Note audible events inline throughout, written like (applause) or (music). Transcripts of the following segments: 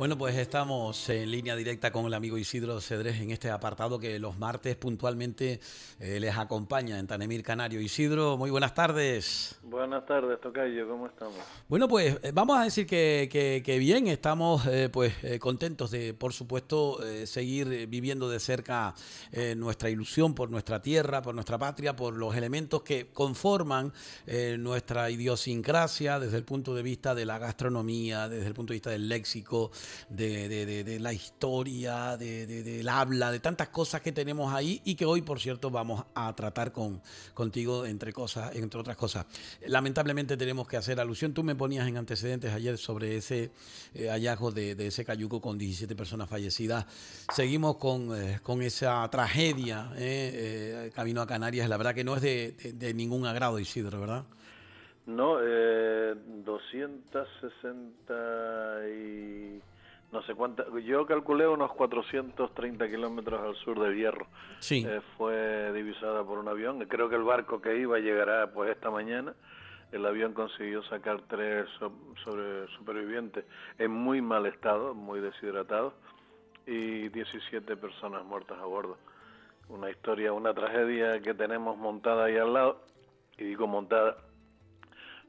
Bueno, pues estamos en línea directa con el amigo Isidro Cedrés en este apartado que los martes puntualmente eh, les acompaña en Tanemir Canario. Isidro, muy buenas tardes. Buenas tardes, Tocayo, ¿cómo estamos? Bueno, pues eh, vamos a decir que, bien, estamos eh, pues contentos de, por supuesto, seguir viviendo de cerca nuestra ilusión por nuestra tierra, por nuestra patria, por los elementos que conforman nuestra idiosincrasia desde el punto de vista de la gastronomía, desde el punto de vista del léxico, de, de, de la historia, del habla, de tantas cosas que tenemos ahí y que hoy, por cierto, vamos a tratar con, contigo entre, cosas, entre otras cosas. Lamentablemente tenemos que hacer alusión. Tú me ponías en antecedentes ayer sobre ese eh, hallazgo de, ese cayuco con 17 personas fallecidas. Seguimos con, eh, esa tragedia, eh, camino a Canarias. La verdad que no es de ningún agrado, Isidro, ¿verdad? No, eh, 260 no sé cuánta, yo calculé unos 430 kilómetros al sur de Hierro. Sí. Eh, fue divisada por un avión. Creo que el barco que iba llegará pues esta mañana. El avión consiguió sacar tres sobrevivientes en muy mal estado, muy deshidratados, y 17 personas muertas a bordo. Una historia, una tragedia que tenemos montada ahí al lado, y digo montada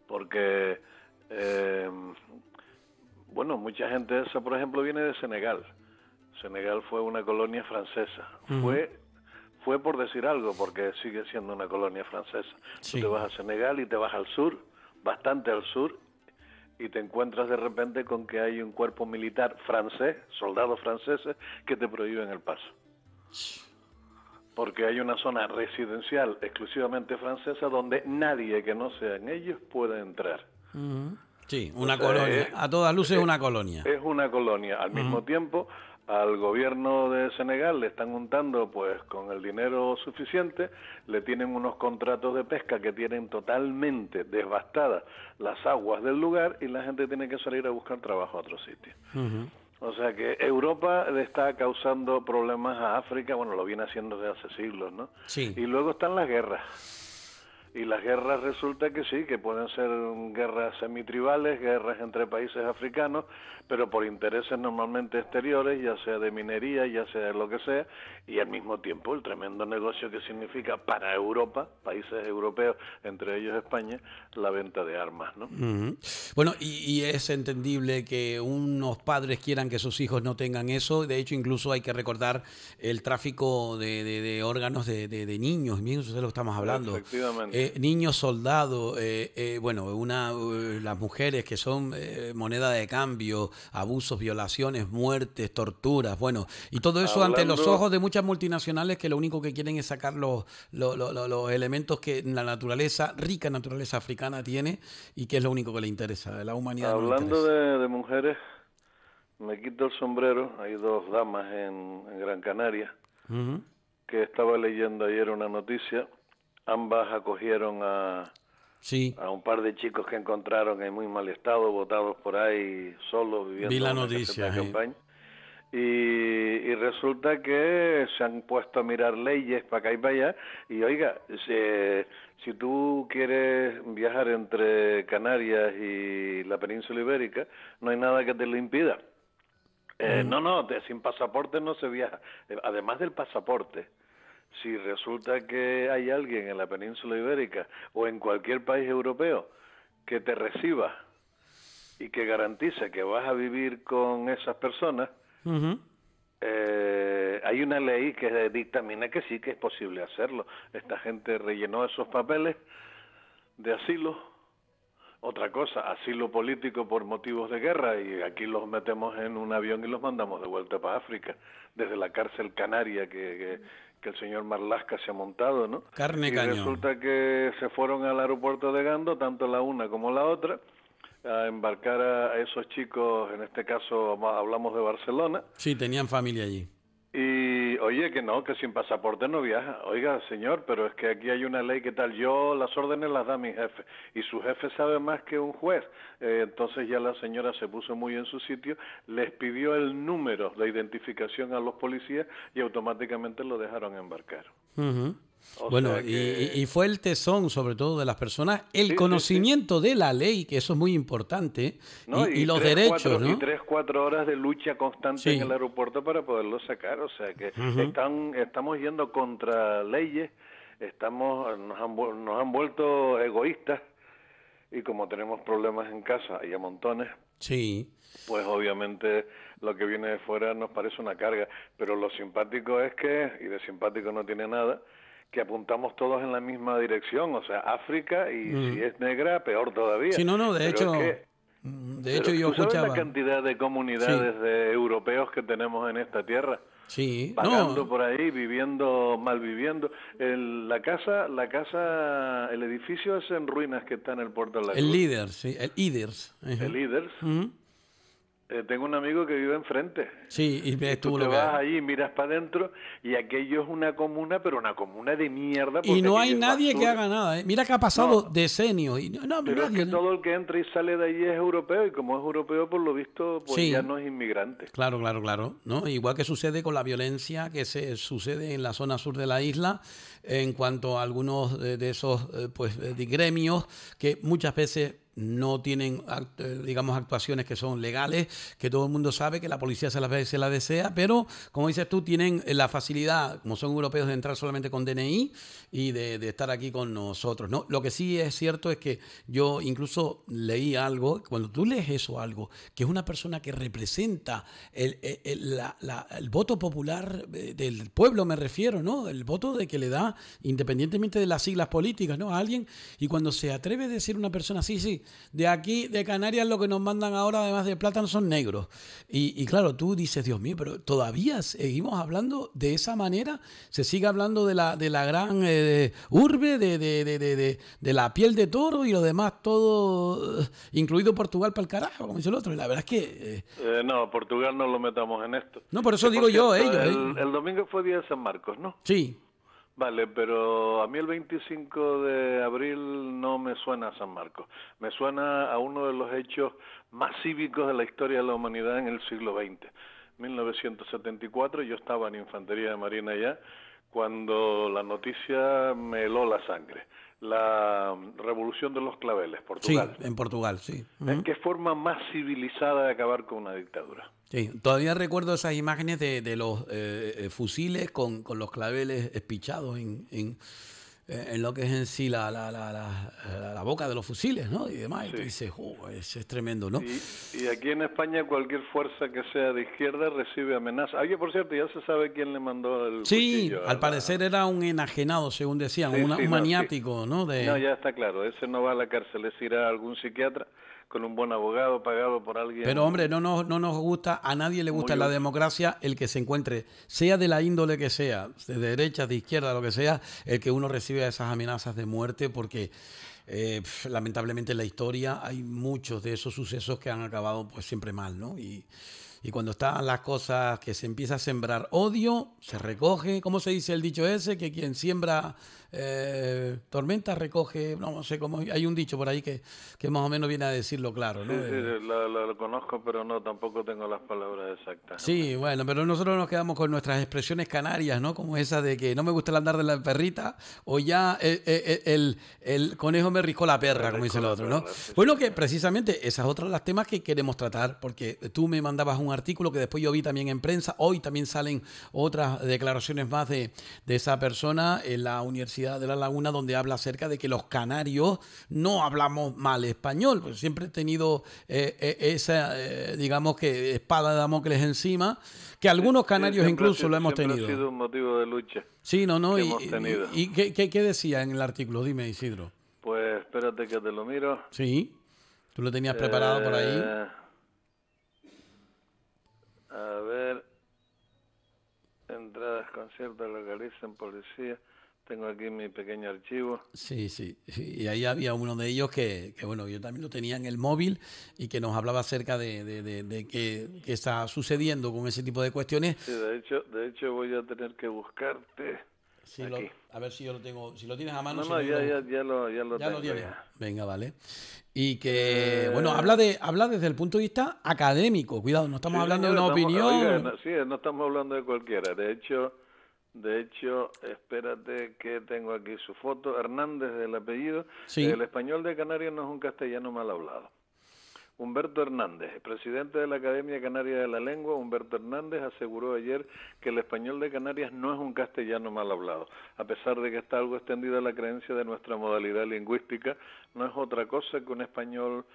porque eh, bueno, mucha gente de esa, por ejemplo, viene de Senegal. Senegal fue una colonia francesa. Fue fue por decir algo, porque sigue siendo una colonia francesa. Tú te vas a Senegal y te vas al sur, bastante al sur, y te encuentras de repente con que hay un cuerpo militar francés, soldados franceses, que te prohíben el paso. Porque hay una zona residencial exclusivamente francesa donde nadie que no sean ellos puede entrar. Sí, una colonia. Eh, a todas luces es eh, una colonia. Es una colonia. Al mismo tiempo, al gobierno de Senegal le están untando pues con el dinero suficiente, le tienen unos contratos de pesca que tienen totalmente devastadas las aguas del lugar y la gente tiene que salir a buscar trabajo a otro sitio. O sea que Europa le está causando problemas a África, bueno, lo viene haciendo desde hace siglos, ¿no? Sí. Y luego están las guerras. Y las guerras resulta que sí, que pueden ser guerras semitribales, guerras entre países africanos, pero por intereses normalmente exteriores, ya sea de minería, ya sea de lo que sea, y al mismo tiempo el tremendo negocio que significa para Europa, países europeos, entre ellos España, la venta de armas. ¿no? Bueno, y, es entendible que unos padres quieran que sus hijos no tengan eso, de hecho incluso hay que recordar el tráfico de, órganos de, niños, eso es lo que estamos hablando. Efectivamente. Eh, niños soldados, eh, eh, bueno, una, las mujeres que son moneda de cambio, abusos, violaciones, muertes, torturas, bueno, y todo eso ante los ojos de muchas multinacionales que lo único que quieren es sacar los, los, los, elementos que la naturaleza, rica naturaleza africana tiene y que es lo único que le interesa, la humanidad. Hablando de, mujeres, me quito el sombrero, hay dos damas en, Gran Canaria, que estaba leyendo ayer una noticia ambas acogieron a, a un par de chicos que encontraron en muy mal estado, botados por ahí solos, viviendo en la eh. campaña. Y, resulta que se han puesto a mirar leyes para acá y para allá. Y oiga, si, tú quieres viajar entre Canarias y la península ibérica, no hay nada que te lo impida. Eh, mm. No, no, sin pasaporte no se viaja. Eh, además del pasaporte, si resulta que hay alguien en la península ibérica o en cualquier país europeo que te reciba y que garantice que vas a vivir con esas personas, eh, hay una ley que dictamina que sí, que es posible hacerlo. Esta gente rellenó esos papeles de asilo. Otra cosa, asilo político por motivos de guerra y aquí los metemos en un avión y los mandamos de vuelta para África, desde la cárcel canaria que que el señor Marlasca se ha montado, ¿no? Carne y resulta que se fueron al aeropuerto de Gando, tanto la una como la otra, a embarcar a esos chicos, en este caso hablamos de Barcelona. Sí, tenían familia allí. Y oye, que no, que sin pasaporte no viaja. Oiga, señor, pero es que aquí hay una ley que tal. Yo las órdenes las da mi jefe y su jefe sabe más que un juez. Eh, entonces ya la señora se puso muy en su sitio, les pidió el número de identificación a los policías y automáticamente lo dejaron embarcar bueno, y, fue el tesón, sobre todo de las personas, el conocimiento de la ley, que eso es muy importante, y, los derechos, Y tres, cuatro horas de lucha constante en el aeropuerto para poderlo sacar, o sea que están, estamos yendo contra leyes, estamos, nos han, nos han vuelto egoístas, y como tenemos problemas en casa Hay a montones, sí. pues obviamente lo que viene de fuera nos parece una carga, pero lo simpático es que, y de simpático no tiene nada, que apuntamos todos en la misma dirección, o sea, África y mm. si es negra, peor todavía. Sí, no, no, de hecho... Mm, de hecho, yo escuchaba. la cantidad de comunidades de europeos que tenemos en esta tierra? Sí, por ahí, viviendo, malviviendo. El, la casa, la casa, el edificio es en ruinas que está en el puerto de la El líder, sí, el líder. El líder. Eh, tengo un amigo que vive enfrente. Sí, y tú, lo te vas allí, miras para adentro y aquello es una comuna, pero una comuna de mierda. Y no hay nadie que haga nada. ¿eh? Mira que ha pasado decenios. Y que todo el que entra y sale de allí es europeo y como es europeo, por lo visto, pues ya no es inmigrante. Claro, claro, claro. ¿no? Igual que sucede con la violencia que se sucede en la zona sur de la isla en cuanto a algunos de esos eh, pues, gremios que muchas veces no tienen, eh, digamos, actuaciones que son legales, que todo el mundo sabe que la policía se las, se las desea, pero como dices tú, tienen eh, la facilidad, como son europeos, de entrar solamente con DNI y de, estar aquí con nosotros. ¿no? Lo que sí es cierto es que yo incluso leí algo, cuando tú lees eso algo, que es una persona que representa el, eh, voto popular del pueblo, me refiero, ¿no? El voto de que le da, independientemente de las siglas políticas, ¿no? A alguien, y cuando se atreve a decir una persona, sí, sí, de aquí, de Canarias, lo que nos mandan ahora, además de plátano, son negros. Y, y claro, tú dices, Dios mío, pero todavía seguimos hablando de esa manera, se sigue hablando de la, de la gran eh, urbe, de, de, de, la piel de toro y lo demás, todo, eh, incluido Portugal para el carajo, como dice el otro. Y la verdad es que... Eh, no, Portugal no lo metamos en esto. No, por eso digo yo, ellos. el domingo fue Día de San Marcos, ¿no? Sí. Vale, pero a mí el 25 de abril no me suena a San Marcos, me suena a uno de los hechos más cívicos de la historia de la humanidad en el siglo XX. 1974 yo estaba en Infantería de Marina allá, cuando la noticia me heló la sangre la mm, revolución de los claveles, Portugal. Sí, en Portugal, sí. ¿En ¿Qué forma más civilizada de acabar con una dictadura? Sí, todavía recuerdo esas imágenes de, los eh, eh, fusiles con, los claveles espichados en, en en lo que es en sí la, la, la, la, boca de los fusiles, ¿no? Y demás, y te dices, oh, es, tremendo, ¿no? Y, aquí en España cualquier fuerza que sea de izquierda recibe amenaza. Oye, por cierto, ya se sabe quién le mandó el Sí, al parecer era un enajenado, según decían, un maniático, no, De... No, ya está claro, ese no va a la cárcel, es ir a algún psiquiatra con un buen abogado pagado por alguien. Pero hombre, no nos, no nos gusta, a nadie le gusta en la democracia el que se encuentre, sea de la índole que sea, de derecha, de izquierda, lo que sea, el que uno reciba esas amenazas de muerte porque... Eh, lamentablemente en la historia hay muchos de esos sucesos que han acabado pues siempre mal, ¿no? Y, y cuando están las cosas que se empieza a sembrar odio, se recoge, ¿cómo se dice el dicho ese? Que quien siembra tormentas eh, tormenta recoge, no, sé cómo, hay un dicho por ahí que, más o menos viene a decirlo claro. ¿no? Sí, lo, conozco, pero no, tampoco tengo las palabras exactas. Sí, bueno, pero nosotros nos quedamos con nuestras expresiones canarias, ¿no? Como esa de que no me gusta el andar de la perrita o ya eh, eh, el, conejo me riscó la perra, como dice el otro, ¿no? Bueno, que precisamente esas otras las temas que queremos tratar, porque tú me mandabas un artículo que después yo vi también en prensa. Hoy también salen otras declaraciones más de, esa persona en la Universidad de La Laguna, donde habla acerca de que los canarios no hablamos mal español. siempre he tenido eh, eh, esa, eh, digamos que espada de Damocles encima, que algunos canarios incluso lo hemos tenido. un motivo de lucha. Sí, no, no. y, ¿qué, decía en el artículo? Dime, Isidro. Pues espérate que te lo miro. Sí. Tú lo tenías preparado por ahí. A ver, entradas, conciertos, localizan, policía. Tengo aquí mi pequeño archivo. Sí, sí, Y ahí había uno de ellos que, que, bueno, yo también lo tenía en el móvil y que nos hablaba acerca de, de, de, qué, qué, está sucediendo con ese tipo de cuestiones. Sí, de hecho, de hecho voy a tener que buscarte a ver si yo lo tengo, si lo tienes a mano. No, no, ya, ya, lo, ya lo ya Venga, vale. Y que, eh, bueno, habla, de, habla desde el punto de vista académico, cuidado, no estamos hablando de una opinión. sí, no estamos hablando de cualquiera, de hecho, de hecho, espérate que tengo aquí su foto, Hernández del apellido. El español de Canarias no es un castellano mal hablado. Humberto Hernández, presidente de la Academia Canaria de la Lengua, Humberto Hernández aseguró ayer que el español de Canarias no es un castellano mal hablado. A pesar de que está algo extendida la creencia de nuestra modalidad lingüística, no es otra cosa que un español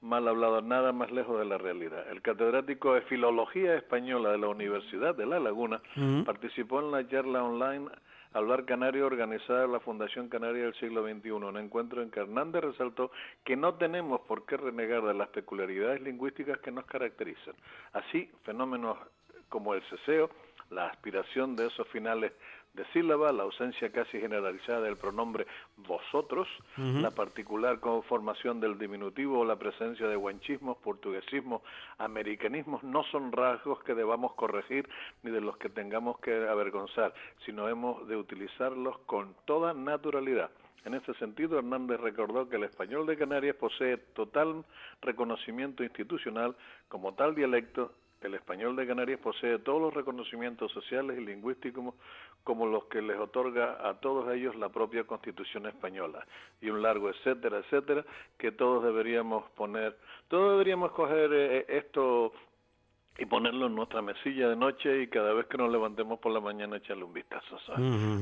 mal hablado, nada más lejos de la realidad. El catedrático de Filología Española de la Universidad de La Laguna participó en la charla online Hablar Canario organizada la Fundación Canaria del siglo XXI, un encuentro en que Hernández resaltó que no tenemos por qué renegar de las peculiaridades lingüísticas que nos caracterizan. Así, fenómenos como el ceseo, la aspiración de esos finales de sílaba, la ausencia casi generalizada del pronombre vosotros, la particular conformación del diminutivo o la presencia de guanchismos, portuguesismos, americanismos, no son rasgos que debamos corregir ni de los que tengamos que avergonzar, sino hemos de utilizarlos con toda naturalidad. En este sentido, Hernández recordó que el español de Canarias posee total reconocimiento institucional como tal dialecto el español de Canarias posee todos los reconocimientos sociales y lingüísticos como los que les otorga a todos ellos la propia Constitución española y un largo etcétera, etcétera, que todos deberíamos poner, todos deberíamos coger eh, eh, esto y ponerlo en nuestra mesilla de noche y cada vez que nos levantemos por la mañana echarle un vistazo,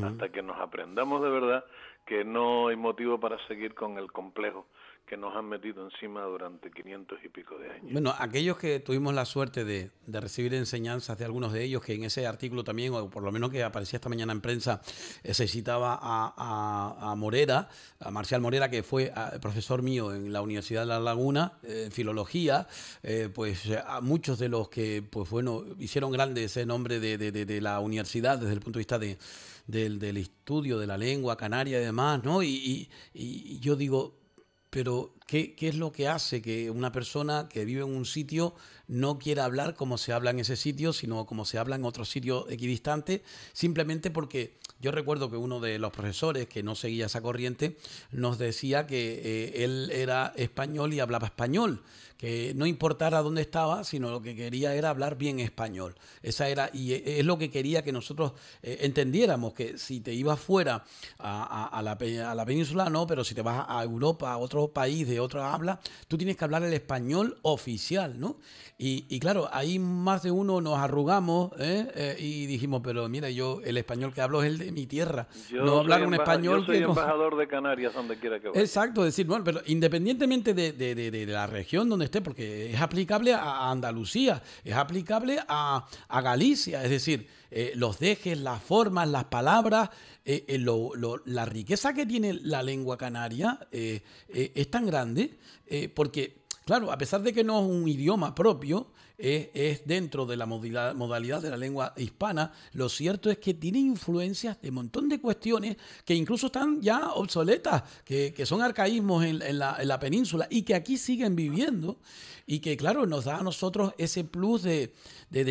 Hasta que nos aprendamos de verdad que no hay motivo para seguir con el complejo que nos han metido encima durante 500 y pico de años. Bueno, aquellos que tuvimos la suerte de, recibir enseñanzas de algunos de ellos, que en ese artículo también, o por lo menos que aparecía esta mañana en prensa, eh, se citaba a, Morera, a Marcial Morera, que fue ah, profesor mío en la Universidad de La Laguna, eh, en filología, eh, pues a muchos de los que, pues bueno, hicieron grande ese nombre de, la universidad desde el punto de vista de, del, estudio de la lengua canaria y demás, ¿no? y yo digo, pero ¿Qué, es lo que hace que una persona que vive en un sitio no quiera hablar como se habla en ese sitio, sino como se habla en otro sitio equidistante? Simplemente porque yo recuerdo que uno de los profesores que no seguía esa corriente nos decía que eh, él era español y hablaba español, que no importara dónde estaba, sino lo que quería era hablar bien español. Esa era, y e, es lo que quería que nosotros eh, entendiéramos, que si te ibas fuera a, la, a la península, no, pero si te vas a Europa, a otro país otro habla, tú tienes que hablar el español oficial, ¿no? Y, claro, ahí más de uno nos arrugamos ¿eh? Eh, y dijimos, pero mira, yo el español que hablo es el de mi tierra. Yo no hablar un español yo soy embajador de Canarias donde quiera que vaya. Exacto, decir, bueno, pero independientemente de, la región donde esté, porque es aplicable a Andalucía, es aplicable a, a Galicia, es decir, eh, los dejes, las formas, las palabras, eh, eh, la riqueza que tiene la lengua canaria es tan grande, porque, claro, a pesar de que no es un idioma propio, es, dentro de la modalidad, de la lengua hispana, lo cierto es que tiene influencias de un montón de cuestiones que incluso están ya obsoletas, que, son arcaísmos en, la, península y que aquí siguen viviendo y que claro, nos da a nosotros ese plus de,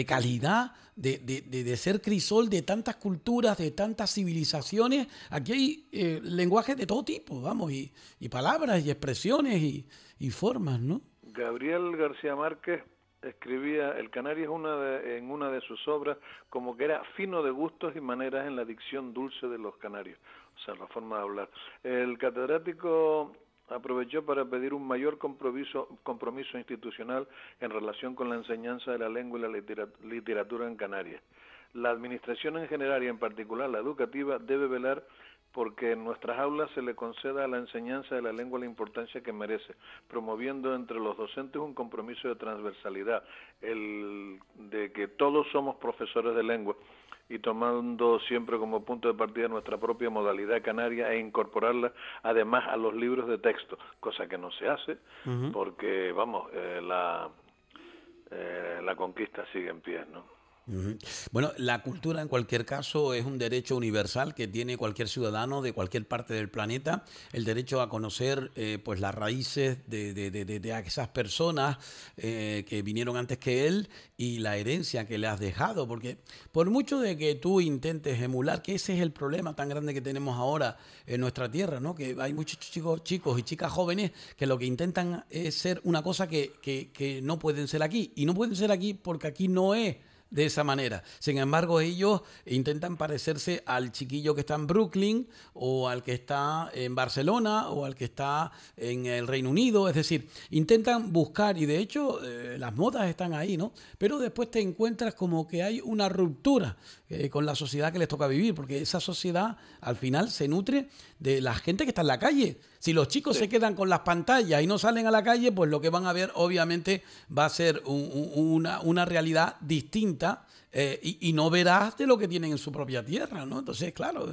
calidad, de, ser crisol de tantas culturas, de tantas civilizaciones. Aquí hay eh, lenguajes de todo tipo, vamos, y, palabras y expresiones y, y formas, ¿no? Gabriel García Márquez escribía el canario una en una de sus obras como que era fino de gustos y maneras en la dicción dulce de los canarios, o sea, la forma de hablar. El catedrático aprovechó para pedir un mayor compromiso, compromiso institucional en relación con la enseñanza de la lengua y la literatura en Canarias. La administración en general y en particular la educativa debe velar porque en nuestras aulas se le conceda a la enseñanza de la lengua la importancia que merece, promoviendo entre los docentes un compromiso de transversalidad, el de que todos somos profesores de lengua y tomando siempre como punto de partida nuestra propia modalidad canaria e incorporarla además a los libros de texto, cosa que no se hace porque, vamos, eh, la, eh, la conquista sigue en pie, ¿no? Bueno, la cultura en cualquier caso es un derecho universal que tiene cualquier ciudadano de cualquier parte del planeta, el derecho a conocer eh, pues las raíces de, esas personas eh, que vinieron antes que él y la herencia que le has dejado, porque por mucho de que tú intentes emular, que ese es el problema tan grande que tenemos ahora en nuestra tierra, ¿no? que hay muchos chicos, chicos y chicas jóvenes que lo que intentan es ser una cosa que, que no pueden ser aquí, y no pueden ser aquí porque aquí no es de esa manera. Sin embargo, ellos intentan parecerse al chiquillo que está en Brooklyn o al que está en Barcelona o al que está en el Reino Unido. Es decir, intentan buscar y de hecho eh, las modas están ahí, ¿no? Pero después te encuentras como que hay una ruptura eh, con la sociedad que les toca vivir, porque esa sociedad al final se nutre de la gente que está en la calle. Si los chicos se quedan con las pantallas y no salen a la calle, pues lo que van a ver obviamente va a ser una, una, realidad distinta eh, y, y, no verás de lo que tienen en su propia tierra, ¿no? Entonces, claro...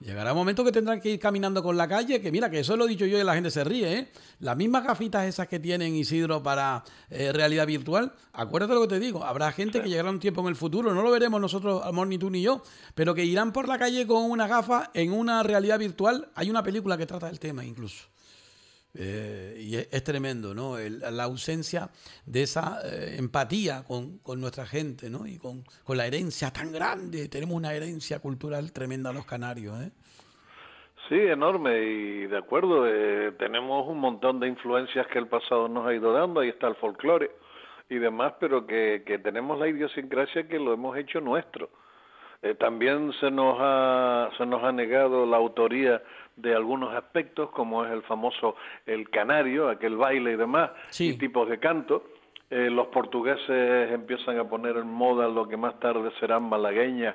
Llegará un momento que tendrán que ir caminando con la calle, que mira, que eso lo he dicho yo y la gente se ríe, ¿eh? Las mismas gafitas esas que tienen Isidro para eh, realidad virtual, acuérdate lo que te digo, habrá gente que llegará un tiempo en el futuro, no lo veremos nosotros, amor, ni tú ni yo, pero que irán por la calle con una gafa en una realidad virtual. Hay una película que trata del tema incluso. Eh, y es, tremendo, ¿no? la ausencia de esa eh, empatía con, nuestra gente, ¿no? Y con, la herencia tan grande. Tenemos una herencia cultural tremenda los canarios, ¿eh? Sí, enorme y de acuerdo. Eh, tenemos un montón de influencias que el pasado nos ha ido dando. Ahí está el folclore y demás, pero que, que tenemos la idiosincrasia que lo hemos hecho nuestro. también se nos ha, se nos ha negado la autoría de algunos aspectos, como es el famoso el canario, aquel baile y demás, y tipos de canto. Eh, los portugueses empiezan a poner en moda lo que más tarde serán malagueñas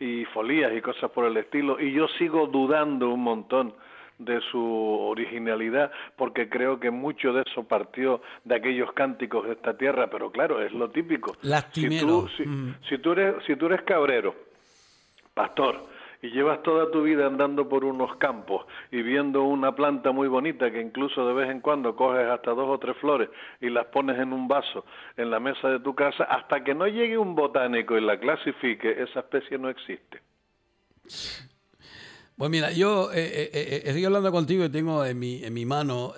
y folías y cosas por el estilo, y yo sigo dudando un montón de su originalidad, porque creo que mucho de eso partió de aquellos cánticos de esta tierra, pero claro, es lo típico. Lastimero. Si mm. si eres, si tú eres cabrero, pastor, y llevas toda tu vida andando por unos campos y viendo una planta muy bonita que incluso de vez en cuando coges hasta dos o tres flores y las pones en un vaso en la mesa de tu casa, hasta que no llegue un botánico y la clasifique, esa especie no existe. Pues mira, yo eh, eh, eh, estoy hablando contigo y tengo en mi, mano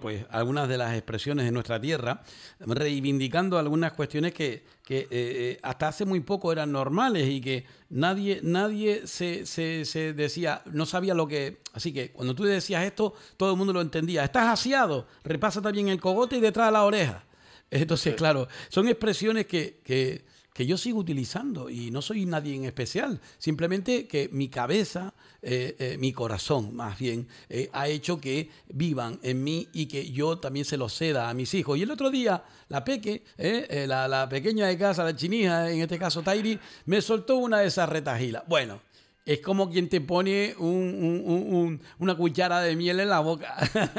pues algunas de las expresiones de nuestra tierra, reivindicando algunas cuestiones que, hasta hace muy poco eran normales y que nadie, nadie se, se, decía, no sabía lo que... Así que cuando tú decías esto, todo el mundo lo entendía. Estás aseado, repasa también el cogote y detrás de la oreja. Entonces, claro, son expresiones que, que que yo sigo utilizando y no soy nadie en especial, simplemente que mi cabeza, eh, eh, mi corazón más bien, eh, ha hecho que vivan en mí y que yo también se los ceda a mis hijos. Y el otro día, la peque, pequeña de casa, la chinija, en este caso Tairi, me soltó una de esas retajilas. Bueno, es como quien te pone un, una cuchara de miel en la boca.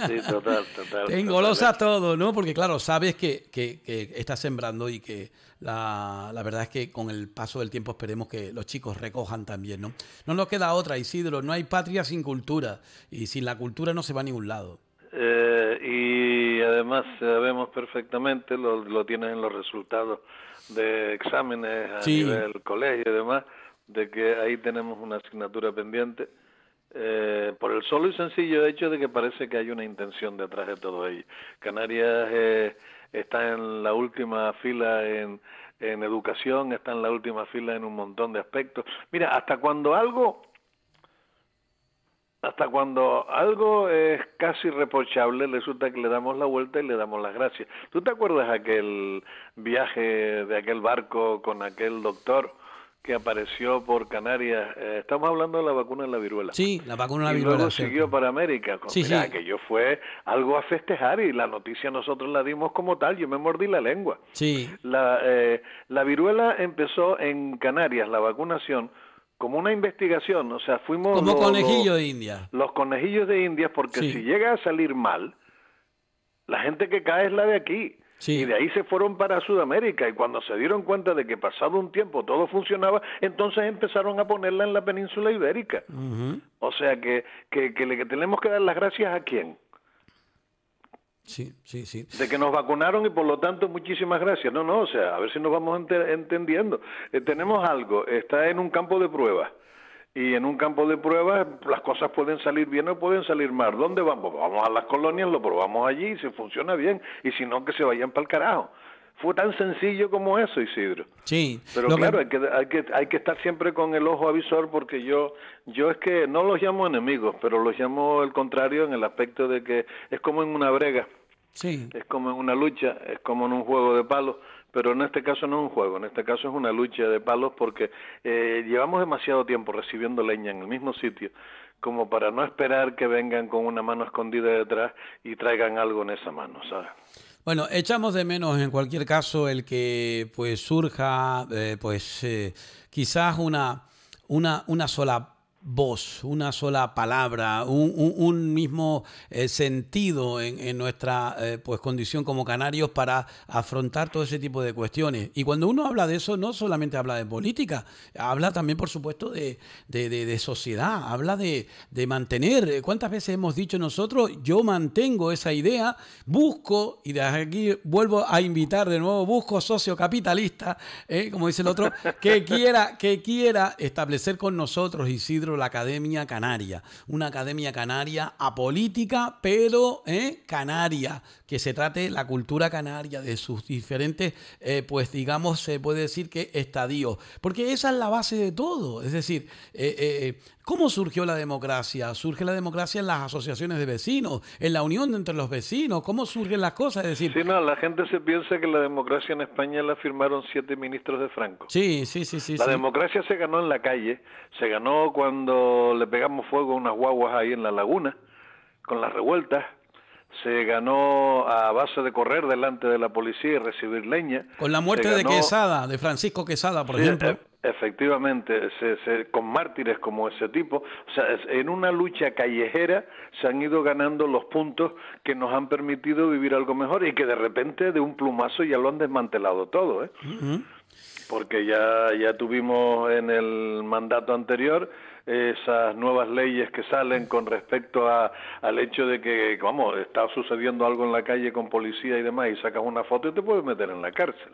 Sí, total, (laughs) total. engolosa todo, ¿no? Porque claro, sabes que, que, que estás sembrando y que la, verdad es que con el paso del tiempo esperemos que los chicos recojan también, ¿no? No nos queda otra, Isidro, no hay patria sin cultura y sin la cultura no se va a ningún lado. Eh, y además sabemos perfectamente, lo, lo tienen en los resultados de exámenes a nivel colegio y demás, de que ahí tenemos una asignatura pendiente. Eh, por el solo y sencillo hecho de que parece que hay una intención detrás de todo ello. Canarias eh, está en la última fila en, educación, está en la última fila en un montón de aspectos. Mira, hasta cuando algo hasta cuando algo es casi reprochable, resulta que le damos la vuelta y le damos las gracias. ¿Tú te acuerdas aquel viaje de aquel barco con aquel doctor que apareció por Canarias. Eh, estamos hablando de la vacuna de la viruela. Sí, la vacuna de la viruela. Y luego siguió para América. Con, sí, mira, fue algo a festejar y la noticia nosotros la dimos como tal. Yo me mordí la lengua. Sí. La, eh, la viruela empezó en Canarias, la vacunación, como una investigación. O sea, fuimos. Como los, conejillos de India. Los conejillos de India, porque si llega a salir mal, la gente que cae es la de aquí. Y de ahí se fueron para Sudamérica y cuando se dieron cuenta de que pasado un tiempo todo funcionaba, entonces empezaron a ponerla en la península ibérica. O sea que, que, le tenemos que dar las gracias a quién. Sí, sí, sí. De que nos vacunaron y por lo tanto muchísimas gracias. No, no, o sea, a ver si nos vamos entendiendo. Eh, tenemos algo, está en un campo de pruebas y en un campo de pruebas las cosas pueden salir bien o pueden salir mal. ¿Dónde vamos? Vamos a las colonias, lo probamos allí, si funciona bien, y si no, que se vayan para el carajo. Fue tan sencillo como eso, Isidro. Sí. Pero claro, Hay, que, hay, que, hay que estar siempre con el ojo avisor porque yo, yo es que no los llamo enemigos, pero los llamo el contrario en el aspecto de que es como en una brega. Sí. Es como en una lucha, es como en un juego de palos pero en este caso no es un juego, en este caso es una lucha de palos porque eh, llevamos demasiado tiempo recibiendo leña en el mismo sitio como para no esperar que vengan con una mano escondida detrás y traigan algo en esa mano, ¿sabes? Bueno, echamos de menos en cualquier caso el que pues surja eh, pues eh, quizás una una una sola voz, una sola palabra, un, mismo eh, sentido en, nuestra eh, pues, condición como canarios para afrontar todo ese tipo de cuestiones. Y cuando uno habla de eso, no solamente habla de política, habla también, por supuesto, de, sociedad, habla de, mantener. Eh, ¿Cuántas veces hemos dicho nosotros, yo mantengo esa idea, busco, y de aquí vuelvo a invitar de nuevo, busco socio capitalista, como dice el otro, que quiera, que quiera establecer con nosotros, Isidro, la Academia Canaria. Una Academia Canaria apolítica, pero eh, canaria, que se trate la cultura canaria de sus diferentes, eh, pues digamos, se puede decir que estadios, porque esa es la base de todo. Es decir, eh, eh, ¿cómo surgió la democracia? Surge la democracia en las asociaciones de vecinos, en la unión entre los vecinos, ¿cómo surgen las cosas? Es decir, la gente se piensa que la democracia en España la firmaron siete ministros de Franco. Sí, sí, sí, sí. La democracia se ganó en la calle, se ganó cuando le pegamos fuego a unas guaguas ahí en la laguna, con las revueltas se ganó a base de correr delante de la policía y recibir leña. Con la muerte de Quesada, de Francisco Quesada, por ejemplo. E-, efectivamente, con mártires como ese tipo, o sea, en una lucha callejera se han ido ganando los puntos que nos han permitido vivir algo mejor y que de repente de un plumazo ya lo han desmantelado todo, ¿eh? Porque ya, ya tuvimos en el mandato anterior esas nuevas leyes que salen con respecto a, al hecho de que, vamos, está sucediendo algo en la calle con policía y demás, y sacas una foto y te puedes meter en la cárcel.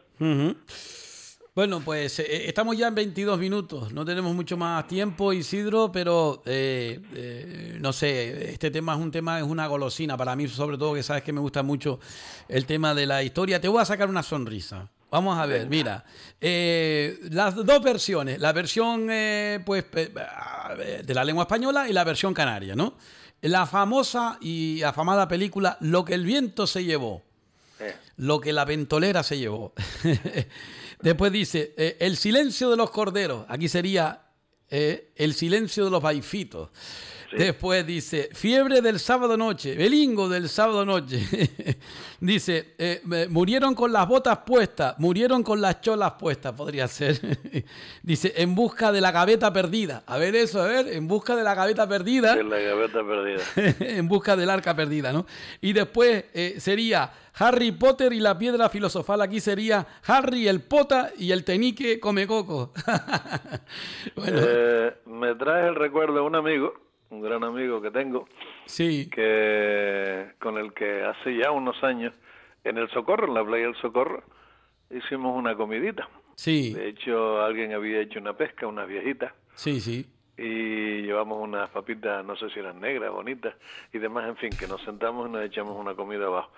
Bueno, pues eh, eh, estamos ya en 22 minutos, no tenemos mucho más tiempo, Isidro, pero eh, no sé, este tema es un tema, es una golosina para mí, sobre todo que sabes que me gusta mucho el tema de la historia. Te voy a sacar una sonrisa. Vamos a ver, mira, eh, las dos versiones, la versión eh, pues, ah, de la lengua española y la versión canaria, ¿no? La famosa y afamada película Lo que el viento se llevó, eh. lo que la ventolera se llevó. (laughs) Después dice, el silencio de los corderos, aquí sería el silencio de los baifitos. Después dice, fiebre del sábado noche, belingo del sábado noche. (laughs) dice, eh, murieron con las botas puestas, murieron con las cholas puestas, podría ser. (laughs) dice, en busca de la gaveta perdida. A ver eso, a ver, en busca de la gaveta perdida. De la gaveta perdida. (laughs) en busca del arca perdida, ¿no? Y después eh, sería... Harry Potter y la piedra filosofal aquí sería Harry el pota y el tenique come coco. Eh, me trae el recuerdo de un amigo un gran amigo que tengo, sí. que con el que hace ya unos años en el Socorro, en la playa del Socorro, hicimos una comidita. Sí. De hecho, alguien había hecho una pesca, unas viejitas. Sí, sí. Y llevamos unas papitas, no sé si eran negras, bonitas y demás, en fin, que nos sentamos y nos echamos una comida abajo.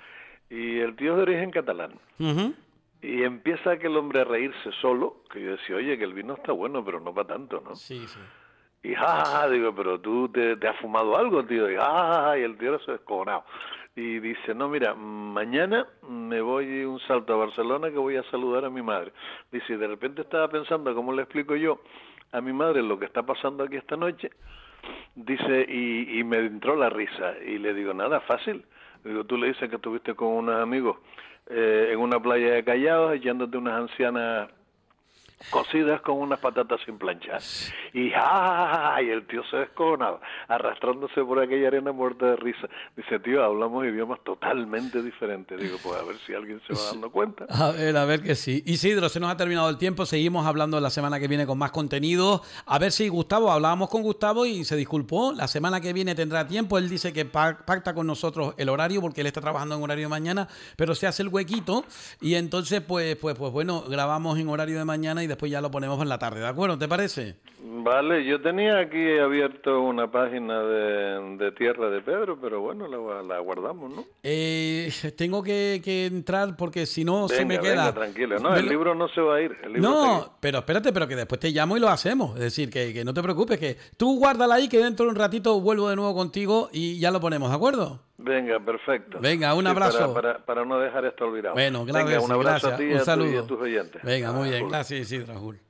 Y el tío es de origen catalán. Y empieza aquel hombre a reírse solo, que yo decía, oye, que el vino está bueno, pero no para tanto, ¿no? Sí, sí. Y ah digo, pero tú te, has fumado algo, tío. Y ah y el tío se descobrado. Y dice, no, mira, mañana me voy un salto a Barcelona que voy a saludar a mi madre. Dice, y de repente estaba pensando, ¿cómo le explico yo a mi madre lo que está pasando aquí esta noche? Dice, y, y me entró la risa. Y le digo, nada, fácil. Digo, tú le dices que estuviste con unos amigos eh, en una playa de Callao echándote unas ancianas cocidas con unas patatas sin planchar. Y, ¡ay! el tío se descona, arrastrándose por aquella arena muerta de risa. Dice, tío, hablamos idiomas totalmente diferentes. Digo, pues a ver si alguien se va dando cuenta. A ver, a ver que sí. Isidro, se nos ha terminado el tiempo. Seguimos hablando la semana que viene con más contenido. A ver si Gustavo, hablábamos con Gustavo y se disculpó. La semana que viene tendrá tiempo. Él dice que pacta con nosotros el horario porque él está trabajando en horario de mañana, pero se hace el huequito. Y entonces, pues, pues, pues bueno, grabamos en horario de mañana y después ya lo ponemos en la tarde, ¿de acuerdo? ¿Te parece? Vale, yo tenía aquí abierto una página de, Tierra de Pedro, pero bueno, la, guardamos, ¿no? Eh, tengo que, entrar porque si no se me queda... tranquilo, no, el libro no se va a ir. no, pero espérate, pero que después te llamo y lo hacemos, es decir, que, que no te preocupes, que tú guárdala ahí, que dentro de un ratito vuelvo de nuevo contigo y ya lo ponemos, ¿de acuerdo? Venga, perfecto. Venga, un abrazo. para, para, no dejar esto olvidado. Bueno, gracias. Venga, un abrazo a ti y a, tus oyentes. Venga, muy bien. Gracias, Isidro. Jul.